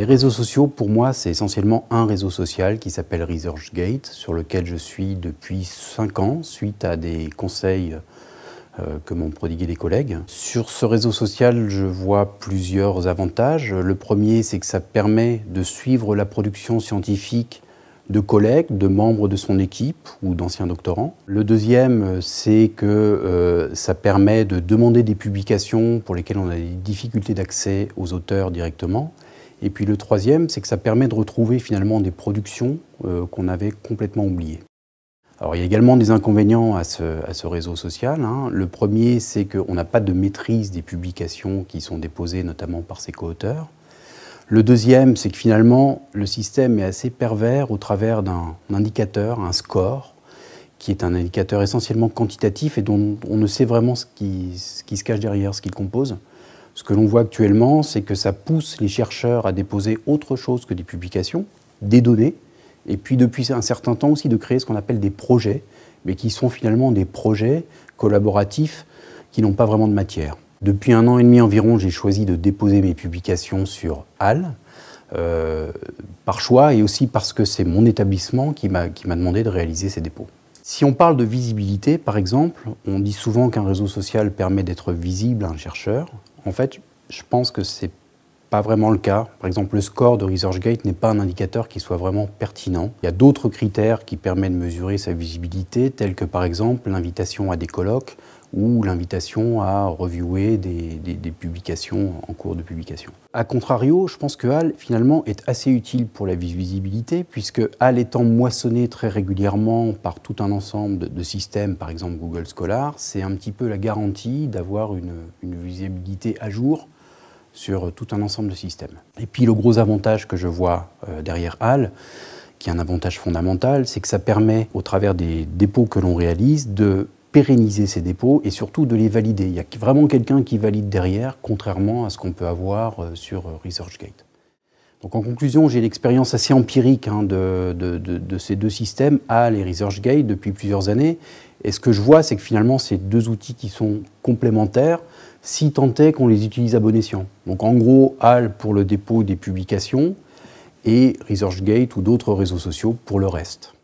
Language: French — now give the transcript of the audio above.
Les réseaux sociaux, pour moi, c'est essentiellement un réseau social qui s'appelle ResearchGate, sur lequel je suis depuis 5 ans, suite à des conseils euh, que m'ont prodigués des collègues. Sur ce réseau social, je vois plusieurs avantages. Le premier, c'est que ça permet de suivre la production scientifique de collègues, de membres de son équipe ou d'anciens doctorants. Le deuxième, c'est que euh, ça permet de demander des publications pour lesquelles on a des difficultés d'accès aux auteurs directement. Et puis le troisième, c'est que ça permet de retrouver finalement des productions euh, qu'on avait complètement oubliées. Alors il y a également des inconvénients à ce, réseau social. Hein. Le premier, c'est qu'on n'a pas de maîtrise des publications qui sont déposées notamment par ses co-auteurs. Le deuxième, c'est que finalement, le système est assez pervers au travers d'un indicateur, un score, qui est un indicateur essentiellement quantitatif et dont on ne sait vraiment ce qui, ce qui se cache derrière, ce qu'il compose. Ce que l'on voit actuellement, c'est que ça pousse les chercheurs à déposer autre chose que des publications, des données, et puis depuis un certain temps aussi de créer ce qu'on appelle des projets, mais qui sont finalement des projets collaboratifs qui n'ont pas vraiment de matière. Depuis un an et demi environ, j'ai choisi de déposer mes publications sur HAL, euh, par choix et aussi parce que c'est mon établissement qui m'a demandé de réaliser ces dépôts. Si on parle de visibilité, par exemple, on dit souvent qu'un réseau social permet d'être visible à un chercheur. En fait, je pense que c'est pas vraiment le cas. Par exemple, le score de ResearchGate n'est pas un indicateur qui soit vraiment pertinent. Il y a d'autres critères qui permettent de mesurer sa visibilité, tels que par exemple l'invitation à des colloques, ou l'invitation à reviewer des, publications en cours de publication. A contrario, je pense que HAL finalement est assez utile pour la visibilité puisque HAL étant moissonné très régulièrement par tout un ensemble de systèmes, par exemple Google Scholar, c'est un petit peu la garantie d'avoir une, une, visibilité à jour sur tout un ensemble de systèmes. Et puis le gros avantage que je vois euh, derrière HAL, qui est un avantage fondamental, c'est que ça permet, au travers des dépôts que l'on réalise, de pérenniser ces dépôts et surtout de les valider. Il y a vraiment quelqu'un qui valide derrière, contrairement à ce qu'on peut avoir euh, sur euh, ResearchGate. Donc en conclusion, j'ai l'expérience assez empirique hein, de, de, ces deux systèmes, HAL et ResearchGate, depuis plusieurs années. Et ce que je vois, c'est que finalement, ces deux outils qui sont complémentaires, si tant est qu'on les utilise à bon escient. Donc en gros, HAL pour le dépôt des publications et ResearchGate ou d'autres réseaux sociaux pour le reste.